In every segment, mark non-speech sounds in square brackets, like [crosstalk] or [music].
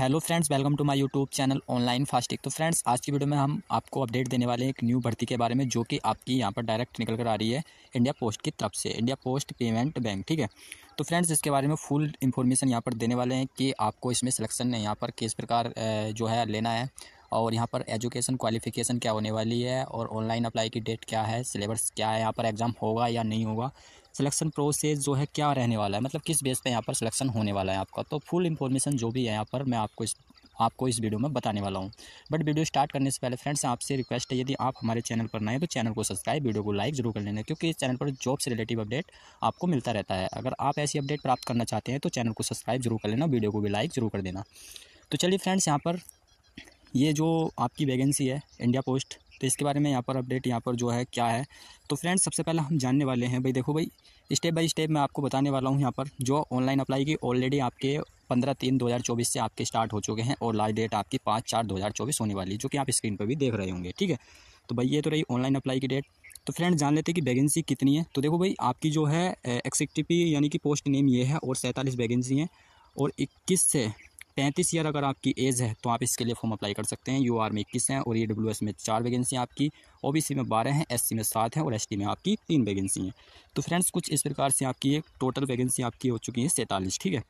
hello friends welcome to my YouTube channel online फास्टिक तो friends आज की वीडियो में हम आपको अपडेट देने वाले हैं एक न्यू भर्ती के बारे में जो कि आपकी यहाँ पर डायरेक्ट निकल कर आ रही है इंडिया पोस्ट की तरफ से इंडिया पोस्ट पेमेंट बैंक ठीक है तो फ्रेंड्स इसके बारे में फुल इन्फॉर्मेशन यहाँ पर देने वाले हैं कि आपको इसमें सिलेक्शन यहाँ पर किस प्रकार जो है लेना है और यहाँ पर एजुकेशन क्वालिफिकेशन क्या होने वाली है और ऑनलाइन अप्लाई की डेट क्या है सिलेबस क्या है यहाँ पर एग्ज़ाम होगा या नहीं होगा सिलेक्शन प्रोसेस जो है क्या रहने वाला है मतलब किस बेस पे यहाँ पर सिलेक्शन होने वाला है आपका तो फुल इंफॉर्मेशन जो भी है यहाँ पर मैं आपको इस आपको इस वीडियो में बताने वाला हूँ बट वीडियो स्टार्ट करने से पहले फ्रेंड्स आपसे रिक्वेस्ट है यदि आप हमारे चैनल पर नए हैं तो चैनल को सब्सक्राइब वीडियो को लाइक जरूर कर लेना क्योंकि इस चैनल पर जॉब से रिलेटिव अपडेट आपको मिलता रहता है अगर आप ऐसी अपडेट प्राप्त करना चाहते हैं तो चैनल को सब्सक्राइब जरूर कर लेना वीडियो को भी लाइक जरूर कर देना तो चलिए फ्रेंड्स यहाँ पर ये जो आपकी वैकेंसी है इंडिया पोस्ट तो इसके बारे में यहाँ पर अपडेट यहाँ पर जो है क्या है तो फ्रेंड्स सबसे पहले हम जानने वाले हैं भाई देखो भाई स्टेप बाय स्टेप मैं आपको बताने वाला हूँ यहाँ पर जो ऑनलाइन अप्लाई की ऑलरेडी आपके पंद्रह तीन दो हज़ार चौबीस से आपके स्टार्ट हो चुके हैं और लास्ट डेट आपकी पाँच चार दो हज़ार चौबीस होने वाली है जो कि आप स्क्रीन पर भी देख रहे होंगे ठीक है तो भाई ये तो रही ऑनलाइन अप्लाई की डेट तो फ्रेंड जान लेते हैं कि वैकेंसी कितनी है तो देखो भाई आपकी जो है एक्सिक्टिपी यानी कि पोस्ट नेम ये है और सैंतालीस वैकेंसी हैं और इक्कीस से पैंतीस ईयर अगर आपकी एज है तो आप इसके लिए फॉर्म अप्लाई कर सकते हैं यू आर में इक्कीस हैं और ई डब्ल्यू एस में चार वैकेंसी आपकी ओ बी सी में बारह हैं एस सी में सात हैं और एस टी में आपकी तीन वैकेंसी हैं तो फ्रेंड्स कुछ इस प्रकार से आपकी एक टोटल वैकेंसी आपकी हो चुकी है सैंतालीस ठीक है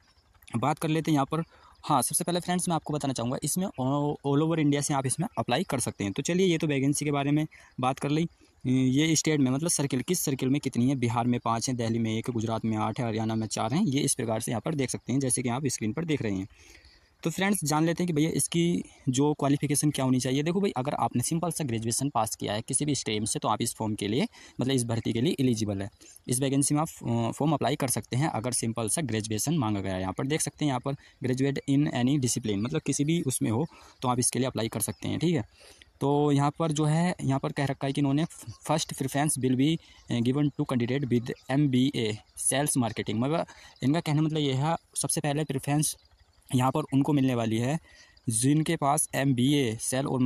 बात कर लेते हैं यहाँ पर हाँ सबसे पहले फ्रेंड्स मैं आपको बताना चाहूँगा इसमें ऑल ओवर इंडिया से आप इसमें अप्लाई कर सकते हैं तो चलिए ये तो वैकेंसी के बारे में बात कर ली ये स्टेट में मतलब सर्किल किस सर्किल में कितनी है बिहार में पाँच है दिल्ली में एक गुजरात में आठ है हरियाणा में चार हैं ये इस प्रकार से यहाँ पर देख सकते हैं जैसे कि आप स्क्रीन पर देख रहे हैं तो फ्रेंड्स जान लेते हैं कि भैया इसकी जो क्वालिफिकेशन क्या होनी चाहिए देखो भाई अगर आपने सिंपल सा ग्रेजुएशन पास किया है किसी भी स्ट्रीम से तो आप इस फॉर्म के लिए मतलब इस भर्ती के लिए एलिजिबल है इस वैकेंसी में आप फॉर्म अप्लाई कर सकते हैं अगर सिंपल सा ग्रेजुएशन मांगा गया है यहाँ पर देख सकते हैं यहाँ पर ग्रेजुएट इन एनी डिसिप्लिन मतलब किसी भी उसमें हो तो आप इसके लिए अप्लाई कर सकते हैं ठीक है तो यहाँ पर जो है यहाँ पर कह रखा है कि इन्होंने first preference will be given to candidate with M B A sales marketing मगर इनका कहना मतलब यह है सबसे पहले प्रिफ्रेंस यहाँ पर उनको मिलने वाली है जिनके पास एम बी ए सेल और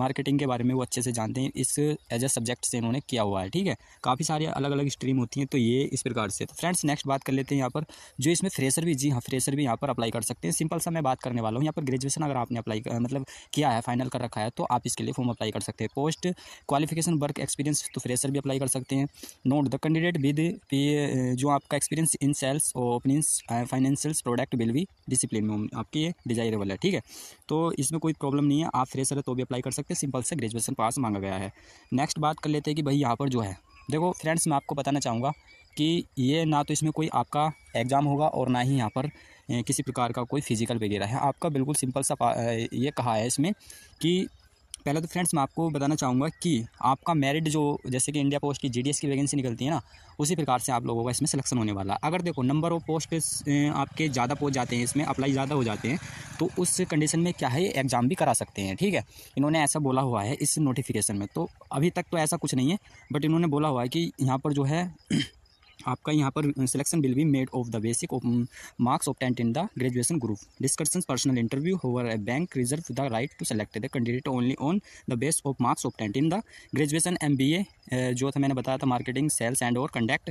मार्केटिंग के बारे में वो अच्छे से जानते हैं इस एज ए सब्जेक्ट से इन्होंने किया हुआ है ठीक है काफ़ी सारी अलग अलग स्ट्रीम होती हैं तो ये इस प्रकार से तो फ्रेंड्स नेक्स्ट बात कर लेते हैं यहाँ पर जो इसमें फ्रेशर भी जी हाँ फ्रेशर भी यहाँ पर अप्लाई कर सकते हैं सिंपल सा मैं बात करने वाला हूँ यहाँ पर ग्रेजुएसन अगर आपने अप्लाई मतलब किया है फाइनल कर रखा है तो आप इसके लिए फॉर्म अप्लाई कर सकते हैं पोस्ट क्वालिफिकेशन वर्क एक्सपीरियंस तो फ्रेशर भी अप्लाई कर सकते हैं नोट द कैंडिडेट विद जो आपका experience in sales opening financials product will भी डिसिप्लिन में आपकी ये डिजायरेबल है ठीक है तो इसमें कोई प्रॉब्लम नहीं है आप फ्रेशर है तो भी अप्लाई कर सकते हैं सिंपल से ग्रेजुएसन पास मांगा गया है नेक्स्ट बात कर लेते हैं कि भाई यहाँ पर जो है देखो फ्रेंड्स मैं आपको बताना चाहूँगा कि ये ना तो इसमें कोई आपका एग्ज़ाम होगा और ना ही यहाँ पर किसी प्रकार का कोई फिजिकल वगैरह है आपका बिल्कुल सिंपल सा ये कहा है इसमें कि पहले तो फ्रेंड्स मैं आपको बताना चाहूँगा कि आपका मेरिट जो जैसे कि इंडिया पोस्ट की जीडीएस की वैकेंसी निकलती है ना उसी प्रकार से आप लोगों का इसमें सिलेक्शन होने वाला है अगर देखो नंबर ऑफ पोस्ट आपके ज़्यादा पहुँच जाते हैं इसमें अप्लाई ज़्यादा हो जाते हैं तो उस कंडीशन में क्या है एग्ज़ाम भी करा सकते हैं ठीक है इन्होंने ऐसा बोला हुआ है इस नोटिफिकेशन में तो अभी तक तो ऐसा कुछ नहीं है बट इन्होंने बोला हुआ है कि यहाँ पर जो है [clears throat] आपका यहाँ पर selection will be made of the basic of marks in the graduation group discussion personal interview however a bank reserve the right to select the candidate only on the base of marks of tent in the graduation M B A जो था मैंने बताया था marketing sales and और conduct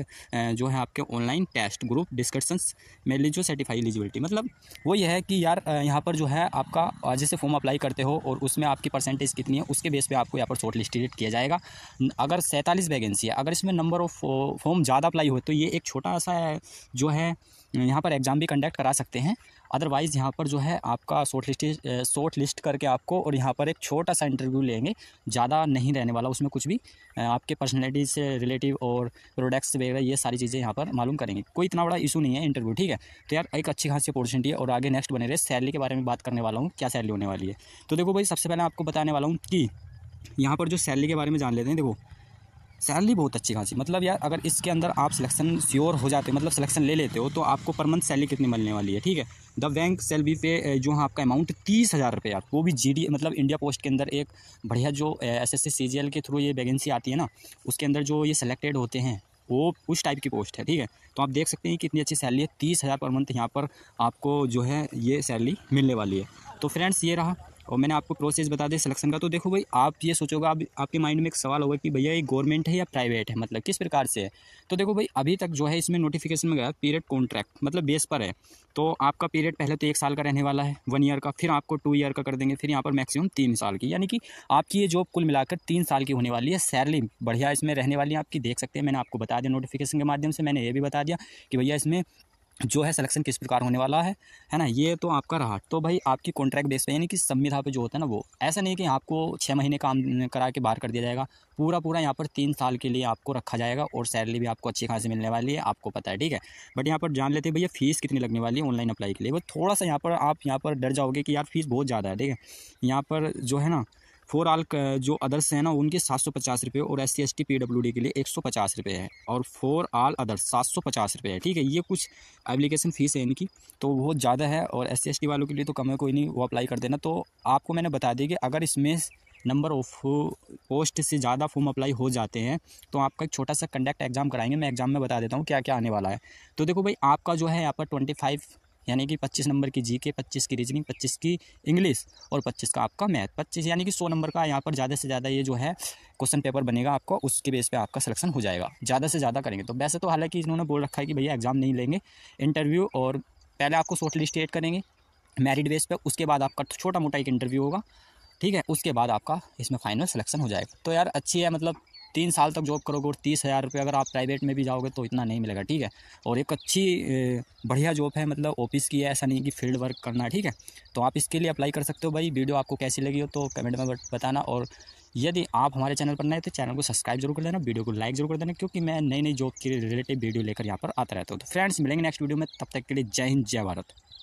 जो है आपके online test group discussions में लीजिए सर्टिफाई एलिजिबिलिटी मतलब वो ये है कि यार यहाँ पर जो है आपका जैसे फॉर्म अप्लाई करते हो और उसमें आपकी परसेंटेज कितनी है उसके बेस पे आपको यहाँ पर शॉर्ट लिस्ट किया जाएगा अगर सैंतालीस वैकेंसी है अगर इसमें नंबर ऑफ फॉर्म ज़्यादा अप्लाई हो हुए तो ये एक छोटा सा जो है यहाँ पर एग्ज़ाम भी कंडक्ट करा सकते हैं अदरवाइज़ यहाँ पर जो है आपका शॉर्ट लिस्ट शॉर्ट लिस्ट करके आपको और यहाँ पर एक छोटा सा इंटरव्यू लेंगे ज़्यादा नहीं रहने वाला उसमें कुछ भी आपके पर्सनैलिटी से रिलेटिव और प्रोडक्ट्स वगैरह ये सारी चीज़ें यहाँ पर मालूम करेंगे कोई इतना बड़ा इशू नहीं है इंटरव्यू ठीक है तो यार एक अच्छी खासी अपॉर्चुनिटी है और आगे नेक्स्ट बने रहे सैलरी के बारे में बात करने वाला हूँ क्या सैलरी होने वाली है तो देखो भाई सबसे पहले आपको बताने वाला हूँ कि यहाँ पर जो सैलरी के बारे में जान लेते हैं देखो सैलरी बहुत अच्छी खासी मतलब यार अगर इसके अंदर आप सिलेक्शन श्योर हो जाते मतलब सिलेक्शन ले लेते हो तो आपको पर मंथ सैलरी कितनी मिलने वाली है ठीक है द बैंक सैलरी पे जो है आपका अमाउंट तीस हज़ार रुपये आप वो भी जी मतलब इंडिया पोस्ट के अंदर एक बढ़िया जो S S C G L के थ्रू ये वैकेंसी आती है ना उसके अंदर जो ये सिलेक्टेड होते हैं वो उस टाइप की पोस्ट है ठीक है तो आप देख सकते हैं कितनी अच्छी सैलरी है तीस हज़ार पर मंथ यहाँ पर आपको जो है ये सैलरी मिलने वाली है तो फ्रेंड्स ये रहा और मैंने आपको प्रोसेस बता दिया सिलेक्शन का तो देखो भाई आप ये सोचोगे आप आपके माइंड में एक सवाल होगा कि भैया ये गवर्नमेंट है या प्राइवेट है मतलब किस प्रकार से है तो देखो भाई अभी तक जो है इसमें नोटिफिकेशन में गया पीरियड कॉन्ट्रैक्ट मतलब बेस पर है तो आपका पीरियड पहले तो एक साल का रहने वाला है वन ईयर का फिर आपको टू ईयर का कर देंगे फिर यहाँ पर मैक्सिमम तीन साल की यानी कि आपकी ये जॉब कुल मिलाकर तीन साल की होने वाली है सैलरी बढ़िया इसमें रहने वाली है आपकी देख सकते हैं मैंने आपको बता दिया नोटिफिकेशन के माध्यम से मैंने ये भी बता दिया कि भैया इसमें जो है सिलेक्शन किस प्रकार होने वाला है है ना ये तो आपका रहा तो भाई आपकी कॉन्ट्रैक्ट बेस पे यानी कि संविधा पे जो होता है ना वो ऐसा नहीं कि आपको छः महीने काम करा के बाहर कर दिया जाएगा पूरा पूरा यहाँ पर तीन साल के लिए आपको रखा जाएगा और सैलरी भी आपको अच्छी खासी मिलने वाली है आपको पता है ठीक है बट यहाँ पर जान लेते हैं भैया फीस कितनी लगने वाली है ऑनलाइन अप्लाई के लिए बस थोड़ा सा यहाँ पर आप यहाँ पर डर जाओगे कि यार फीस बहुत ज़्यादा है ठीक है यहाँ पर जो है ना फ़ोर आल जो अदर्स हैं ना उनके सात सौ पचास रुपये और S C S T P W D के लिए एक सौ पचास रुपये है और फोर आल अदर्स सात सौ पचास रुपये है ठीक है ये कुछ एप्लीकेशन फ़ीस है इनकी तो बहुत ज़्यादा है और एस सी एस टी वालों के लिए तो कम है कोई नहीं वो अप्लाई कर देना तो आपको मैंने बता दिया कि अगर इसमें नंबर ऑफ पोस्ट से ज़्यादा फॉर्म अप्लाई हो जाते हैं तो आपका एक छोटा सा कंडक्ट एग्ज़ाम कराएंगे मैं एग्ज़ाम में बता देता हूँ क्या क्या आने वाला है तो देखो भाई आपका जो है यहाँ पर ट्वेंटी फाइव यानी कि पच्चीस नंबर की जी के पच्चीस की रीजनिंग पच्चीस की इंग्लिश और पच्चीस का आपका मैथ पच्चीस यानी कि सौ नंबर का यहाँ पर ज़्यादा से ज़्यादा ये जो है क्वेश्चन पेपर बनेगा आपको उसके बेस पर आपका सिलेक्शन हो जाएगा ज़्यादा से ज़्यादा करेंगे तो वैसे तो हालांकि इन्होंने बोल रखा है कि भैया एग्ज़ाम नहीं लेंगे इंटरव्यू और पहले आपको शॉर्ट एड करेंगे मेरिट बेस पर उसके बाद आपका छोटा मोटा एक इंटरव्यू होगा ठीक है उसके बाद आपका इसमें फाइनल सिलेक्शन हो जाएगा तो यार अच्छी है मतलब तीन साल तक जॉब करोगे और तीस हज़ार रुपये अगर आप प्राइवेट में भी जाओगे तो इतना नहीं मिलेगा ठीक है और एक अच्छी बढ़िया जॉब है मतलब ऑफिस की है ऐसा नहीं कि फील्ड वर्क करना ठीक है तो आप इसके लिए अप्लाई कर सकते हो भाई वीडियो आपको कैसी लगी हो तो कमेंट में बताना और यदि आप हमारे चैनल पर नए तो चैनल को सब्सक्राइब जरूर कर देना वीडियो को लाइक जरूर कर देना क्योंकि मैं नई नई जॉब के रिलेटेड वीडियो लेकर यहाँ पर आता रहता हूँ तो फ्रेंड्स मिलेंगे नेक्स्ट वीडियो में तब तक के लिए जय हिंद जय भारत